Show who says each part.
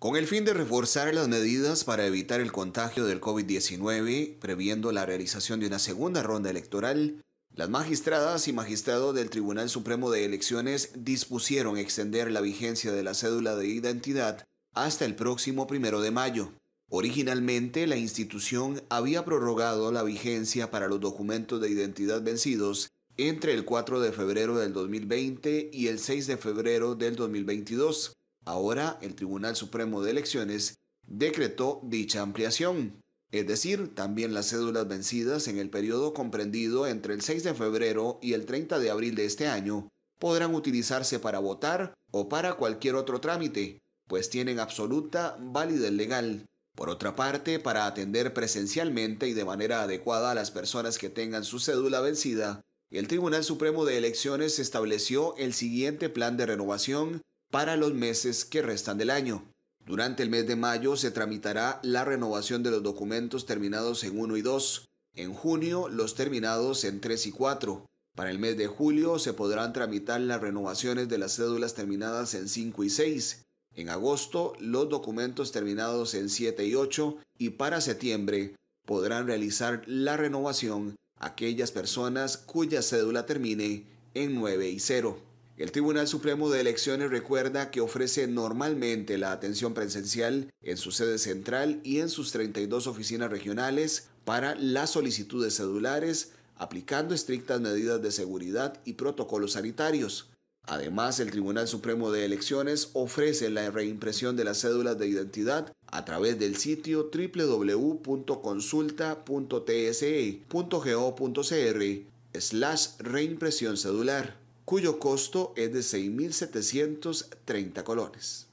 Speaker 1: Con el fin de reforzar las medidas para evitar el contagio del COVID-19, previendo la realización de una segunda ronda electoral, las magistradas y magistrados del Tribunal Supremo de Elecciones dispusieron extender la vigencia de la cédula de identidad hasta el próximo primero de mayo. Originalmente, la institución había prorrogado la vigencia para los documentos de identidad vencidos entre el 4 de febrero del 2020 y el 6 de febrero del 2022 Ahora el Tribunal Supremo de Elecciones decretó dicha ampliación, es decir, también las cédulas vencidas en el periodo comprendido entre el 6 de febrero y el 30 de abril de este año podrán utilizarse para votar o para cualquier otro trámite, pues tienen absoluta validez legal. Por otra parte, para atender presencialmente y de manera adecuada a las personas que tengan su cédula vencida, el Tribunal Supremo de Elecciones estableció el siguiente plan de renovación para los meses que restan del año. Durante el mes de mayo se tramitará la renovación de los documentos terminados en 1 y 2, en junio los terminados en 3 y 4. Para el mes de julio se podrán tramitar las renovaciones de las cédulas terminadas en 5 y 6, en agosto los documentos terminados en 7 y 8 y para septiembre podrán realizar la renovación aquellas personas cuya cédula termine en 9 y 0. El Tribunal Supremo de Elecciones recuerda que ofrece normalmente la atención presencial en su sede central y en sus 32 oficinas regionales para las solicitudes cedulares, aplicando estrictas medidas de seguridad y protocolos sanitarios. Además, el Tribunal Supremo de Elecciones ofrece la reimpresión de las cédulas de identidad a través del sitio www.consulta.tse.go.cr slash reimpresión cedular cuyo costo es de 6.730 colones.